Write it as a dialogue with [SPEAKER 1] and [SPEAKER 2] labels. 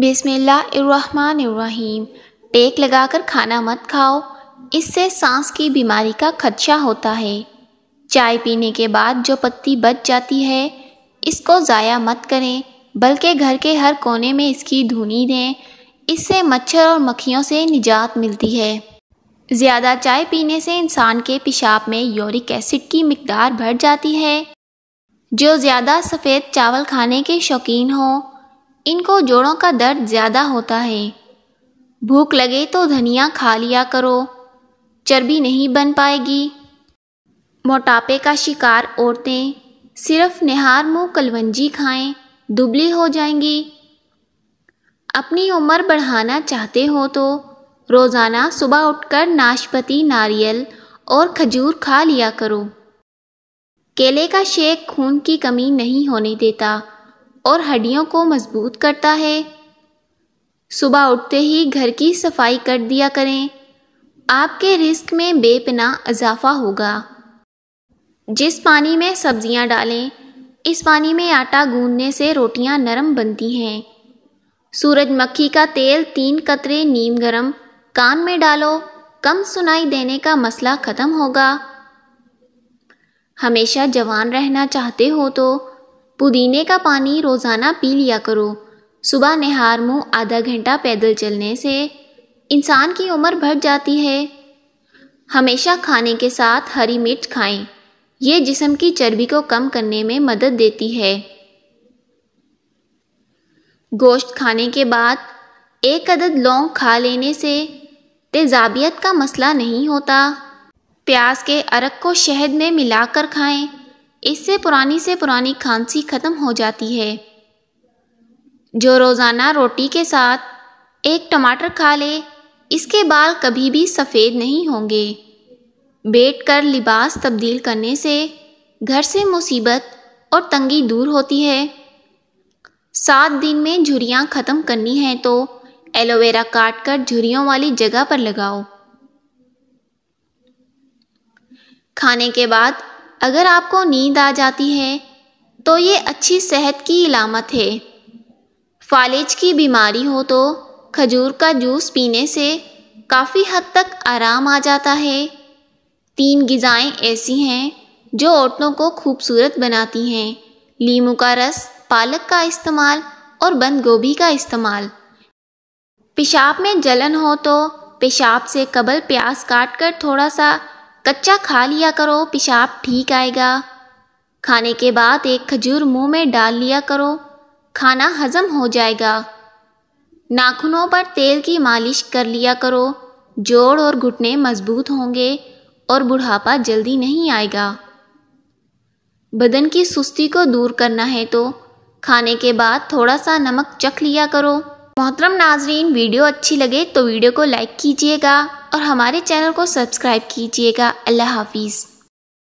[SPEAKER 1] बिसमीम टेक लगाकर खाना मत खाओ इससे सांस की बीमारी का खदशा होता है चाय पीने के बाद जो पत्ती बच जाती है इसको ज़ाया मत करें बल्कि घर के हर कोने में इसकी धुनी दें इससे मच्छर और मक्खियों से निजात मिलती है ज़्यादा चाय पीने से इंसान के पेशाब में यूरिक एसिड की मकदार बढ़ जाती है जो ज़्यादा सफ़ेद चावल खाने के शौकीन हों इनको जोड़ों का दर्द ज़्यादा होता है भूख लगे तो धनिया खा लिया करो चर्बी नहीं बन पाएगी मोटापे का शिकार औरतें सिर्फ निहार मुँह कलवंजी खाएं दुबली हो जाएंगी अपनी उम्र बढ़ाना चाहते हो तो रोज़ाना सुबह उठकर नाशपती नारियल और खजूर खा लिया करो केले का शेक खून की कमी नहीं होने देता और हड्डियों को मजबूत करता है सुबह उठते ही घर की सफाई कर दिया करें आपके रिस्क में बेपना इजाफा होगा जिस पानी में सब्जियां डालें इस पानी में आटा गूंदने से रोटियां नरम बनती हैं सूरजमक्खी का तेल तीन कतरे नीम गरम कान में डालो कम सुनाई देने का मसला ख़त्म होगा हमेशा जवान रहना चाहते हो तो पुदीने का पानी रोज़ाना पी लिया करो सुबह नहार मुँह आधा घंटा पैदल चलने से इंसान की उम्र बढ़ जाती है हमेशा खाने के साथ हरी मिर्च खाएं। ये जिसम की चर्बी को कम करने में मदद देती है गोश्त खाने के बाद एक अदद लौंग खा लेने से तेजाबियत का मसला नहीं होता प्याज के अरक को शहद में मिलाकर खाएं इससे पुरानी से पुरानी खांसी ख़त्म हो जाती है जो रोज़ाना रोटी के साथ एक टमाटर खा ले इसके बाल कभी भी सफ़ेद नहीं होंगे बैठ कर लिबास तब्दील करने से घर से मुसीबत और तंगी दूर होती है सात दिन में झुरियाँ ख़त्म करनी हैं तो एलोवेरा काट कर झुरियों वाली जगह पर लगाओ खाने के बाद अगर आपको नींद आ जाती है तो ये अच्छी सेहत की इलामत है फालिज की बीमारी हो तो खजूर का जूस पीने से काफ़ी हद तक आराम आ जाता है तीन गज़ाएँ ऐसी हैं जो औरतों को खूबसूरत बनाती हैं लीमू का रस पालक का इस्तेमाल और बंद गोभी का इस्तेमाल पेशाब में जलन हो तो पेशाब से कबल प्याज काट कर थोड़ा सा कच्चा खा लिया करो पेशाब ठीक आएगा खाने के बाद एक खजूर मुंह में डाल लिया करो खाना हजम हो जाएगा नाखूनों पर तेल की मालिश कर लिया करो जोड़ और घुटने मजबूत होंगे और बुढ़ापा जल्दी नहीं आएगा बदन की सुस्ती को दूर करना है तो खाने के बाद थोड़ा सा नमक चख लिया करो मोहतरम नाजरीन वीडियो अच्छी लगे तो वीडियो को लाइक कीजिएगा और हमारे चैनल को सब्सक्राइब कीजिएगा अल्लाह हाफिज़